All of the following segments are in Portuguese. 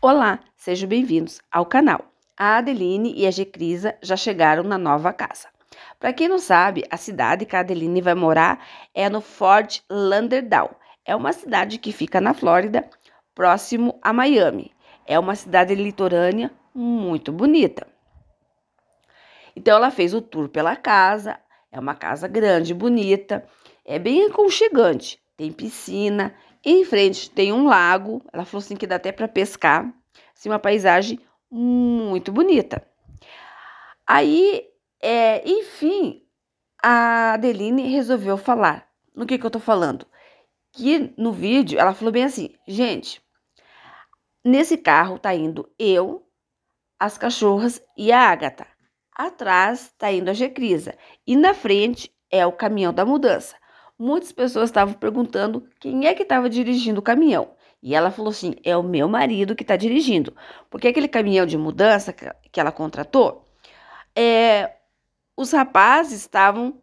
Olá, sejam bem-vindos ao canal. A Adeline e a Gecrisa já chegaram na nova casa. Para quem não sabe, a cidade que a Adeline vai morar é no Fort Lauderdale. É uma cidade que fica na Flórida, próximo a Miami. É uma cidade litorânea muito bonita. Então ela fez o tour pela casa. É uma casa grande, bonita, é bem aconchegante. Tem piscina, em frente tem um lago, ela falou assim que dá até para pescar, assim, uma paisagem muito bonita. Aí, é, enfim, a Adeline resolveu falar. No que, que eu tô falando? Que no vídeo ela falou bem assim, gente, nesse carro tá indo eu, as cachorras e a Ágata. Atrás tá indo a Gecrisa e na frente é o caminhão da mudança muitas pessoas estavam perguntando quem é que estava dirigindo o caminhão. E ela falou assim: é o meu marido que está dirigindo. Porque aquele caminhão de mudança que ela contratou, é, os rapazes estavam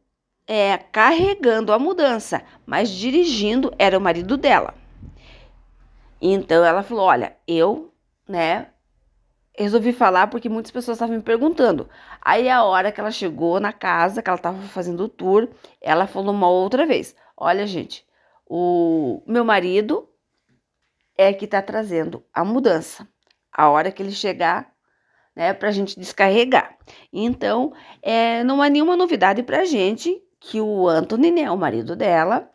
é, carregando a mudança, mas dirigindo era o marido dela. Então ela falou: olha, eu, né, resolvi falar porque muitas pessoas estavam me perguntando. Aí a hora que ela chegou na casa, que ela estava fazendo o tour, ela falou uma outra vez: "Olha, gente, o meu marido é que está trazendo a mudança. A hora que ele chegar, né, para a gente descarregar. Então, é, não há nenhuma novidade para a gente que o Anthony, né, o marido dela,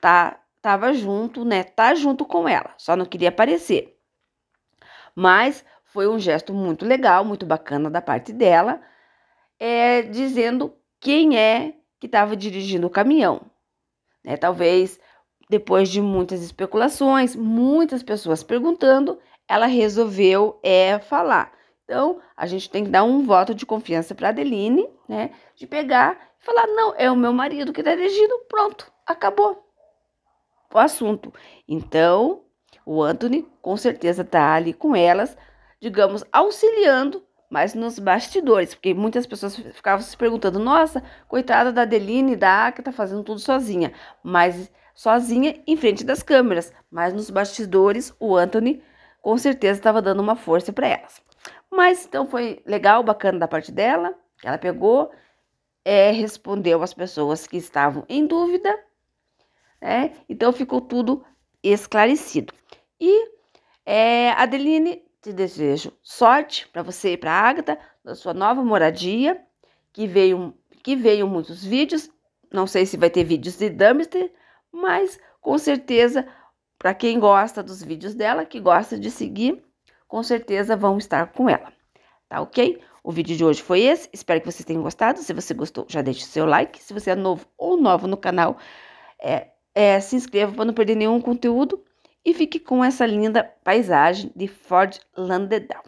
tá tava junto, né, tá junto com ela. Só não queria aparecer. Mas foi um gesto muito legal, muito bacana da parte dela, é, dizendo quem é que estava dirigindo o caminhão. Né? Talvez depois de muitas especulações, muitas pessoas perguntando, ela resolveu é, falar. Então, a gente tem que dar um voto de confiança para Adeline, né? De pegar e falar: não, é o meu marido que está dirigindo, pronto, acabou o assunto. Então, o Anthony com certeza está ali com elas digamos, auxiliando, mas nos bastidores, porque muitas pessoas ficavam se perguntando: nossa, coitada da Adeline e da que tá fazendo tudo sozinha, mas sozinha em frente das câmeras, mas nos bastidores o Anthony com certeza estava dando uma força para elas. Mas então foi legal, bacana da parte dela, ela pegou, é, respondeu as pessoas que estavam em dúvida, né? Então ficou tudo esclarecido. E é, Adeline te desejo sorte para você e para a Agatha na sua nova moradia, que veio, que veio muitos vídeos. Não sei se vai ter vídeos de dumpster, mas com certeza, para quem gosta dos vídeos dela, que gosta de seguir, com certeza vão estar com ela. Tá ok? O vídeo de hoje foi esse. Espero que vocês tenham gostado. Se você gostou, já deixe o seu like. Se você é novo ou novo no canal, é, é, se inscreva para não perder nenhum conteúdo e fique com essa linda paisagem de Ford Landedal.